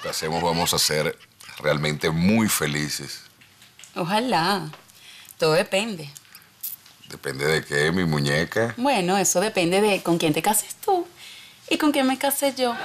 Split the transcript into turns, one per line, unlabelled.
que hacemos vamos a ser
realmente muy felices.
Ojalá. Todo depende.
¿Depende de qué, mi muñeca?
Bueno, eso depende de con quién te cases tú y con quién me casé yo.